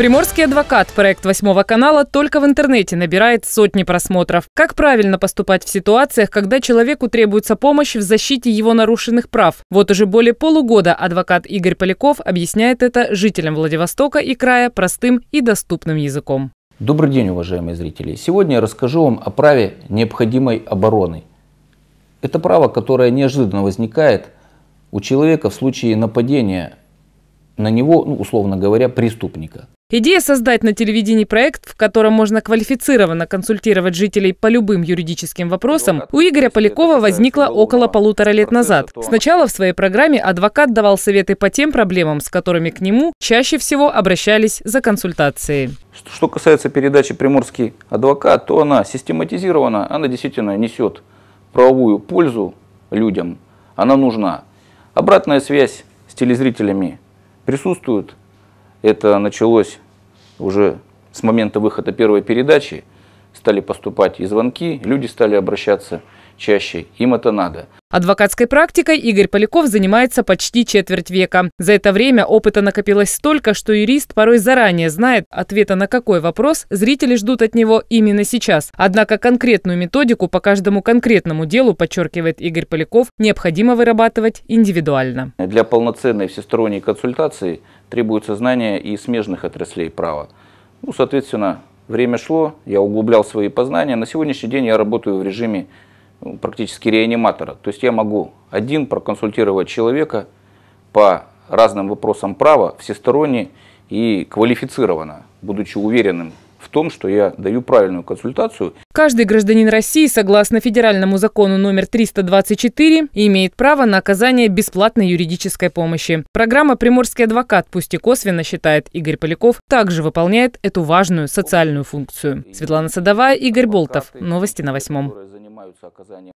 Приморский адвокат, проект восьмого канала, только в интернете набирает сотни просмотров. Как правильно поступать в ситуациях, когда человеку требуется помощь в защите его нарушенных прав? Вот уже более полугода адвокат Игорь Поляков объясняет это жителям Владивостока и края простым и доступным языком. Добрый день, уважаемые зрители. Сегодня я расскажу вам о праве необходимой обороны. Это право, которое неожиданно возникает у человека в случае нападения на него, ну, условно говоря, преступника. Идея создать на телевидении проект, в котором можно квалифицированно консультировать жителей по любым юридическим вопросам, ну, а у Игоря Полякова возникла около полутора лет назад. Сначала в своей программе адвокат давал советы по тем проблемам, с которыми к нему чаще всего обращались за консультацией. Что касается передачи «Приморский адвокат», то она систематизирована, она действительно несет правовую пользу людям, она нужна. Обратная связь с телезрителями присутствует, это началось уже с момента выхода первой передачи. Стали поступать и звонки, люди стали обращаться чаще. Им это надо. Адвокатской практикой Игорь Поляков занимается почти четверть века. За это время опыта накопилось столько, что юрист порой заранее знает ответа на какой вопрос зрители ждут от него именно сейчас. Однако конкретную методику по каждому конкретному делу, подчеркивает Игорь Поляков, необходимо вырабатывать индивидуально. Для полноценной всесторонней консультации требуется знание и смежных отраслей права. Ну, соответственно, время шло, я углублял свои познания. На сегодняшний день я работаю в режиме практически реаниматора. То есть я могу один проконсультировать человека по разным вопросам права всесторонне и квалифицированно, будучи уверенным в том, что я даю правильную консультацию. Каждый гражданин России, согласно федеральному закону номер 324, имеет право на оказание бесплатной юридической помощи. Программа «Приморский адвокат», пусть и косвенно, считает Игорь Поляков, также выполняет эту важную социальную функцию. Светлана Садовая, Игорь Болтов. Новости на Восьмом занимаются оказанием